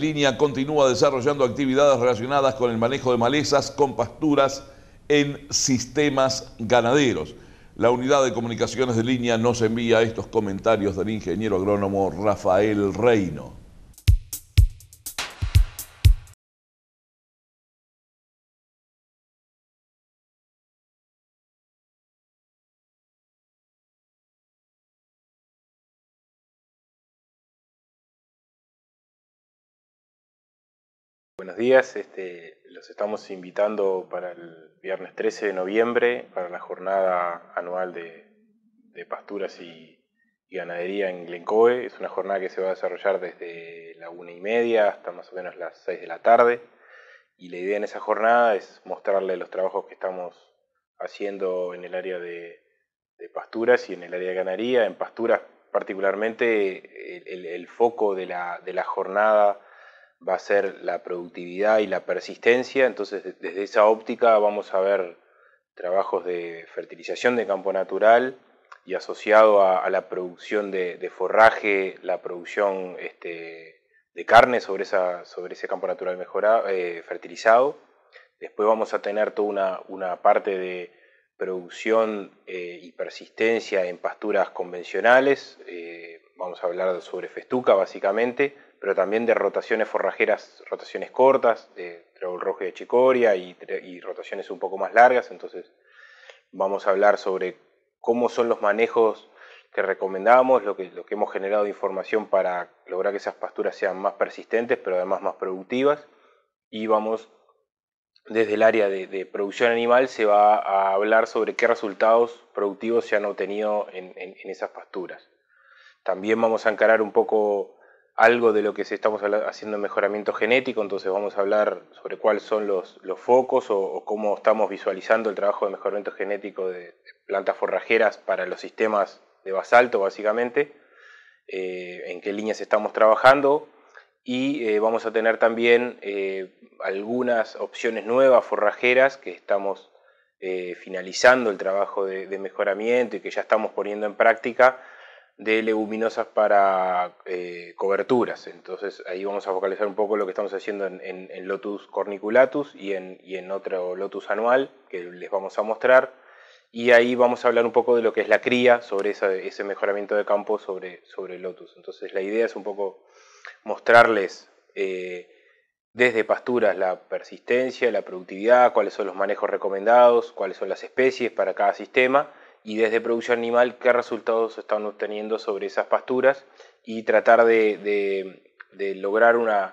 línea continúa desarrollando actividades relacionadas con el manejo de malezas con pasturas en sistemas ganaderos. La unidad de comunicaciones de línea nos envía estos comentarios del ingeniero agrónomo Rafael Reino. Buenos días, este, los estamos invitando para el viernes 13 de noviembre para la jornada anual de, pasturas y, ganadería en Glencoe. Es una jornada que se va a desarrollar desde la una y media hasta más o menos las seis de la tarde. Y la idea en esa jornada es mostrarle los trabajos que estamos haciendo en el área de, pasturas y en el área de ganadería. En pasturas particularmente el, foco de la, de la jornada va a ser la productividad y la persistencia, entonces desde esa óptica vamos a ver trabajos de fertilización de campo natural y asociado a, la producción de, forraje, la producción este, de carne sobre, ese campo natural mejorado, eh, fertilizado. Después vamos a tener toda una, parte de producción eh, y persistencia en pasturas convencionales. Eh, vamos a hablar sobre festuca básicamente, pero también de rotaciones forrajeras, rotaciones cortas, de trébol rojo y de chicoria y, rotaciones un poco más largas. Entonces vamos a hablar sobre cómo son los manejos que recomendamos, lo que, hemos generado de información para lograr que esas pasturas sean más persistentes, pero además más productivas. Y vamos, desde el área de, producción animal, se va a hablar sobre qué resultados productivos se han obtenido en, en esas pasturas. También vamos a encarar un poco algo de lo que estamos haciendo en mejoramiento genético, entonces vamos a hablar sobre cuáles son los, focos o, cómo estamos visualizando el trabajo de mejoramiento genético de, plantas forrajeras para los sistemas de basalto, básicamente, eh, en qué líneas estamos trabajando y eh, vamos a tener también eh, algunas opciones nuevas forrajeras que estamos finalizando el trabajo de mejoramiento y que ya estamos poniendo en práctica de leguminosas para eh, coberturas. Entonces ahí vamos a focalizar un poco lo que estamos haciendo en, Lotus corniculatus y en, otro Lotus anual que les vamos a mostrar. Y ahí vamos a hablar un poco de lo que es la cría, sobre ese mejoramiento de campo sobre, sobre Lotus. Entonces la idea es un poco mostrarles eh, desde pasturas la persistencia, la productividad, cuáles son los manejos recomendados, cuáles son las especies para cada sistema y desde producción animal qué resultados están obteniendo sobre esas pasturas y tratar de, de lograr una,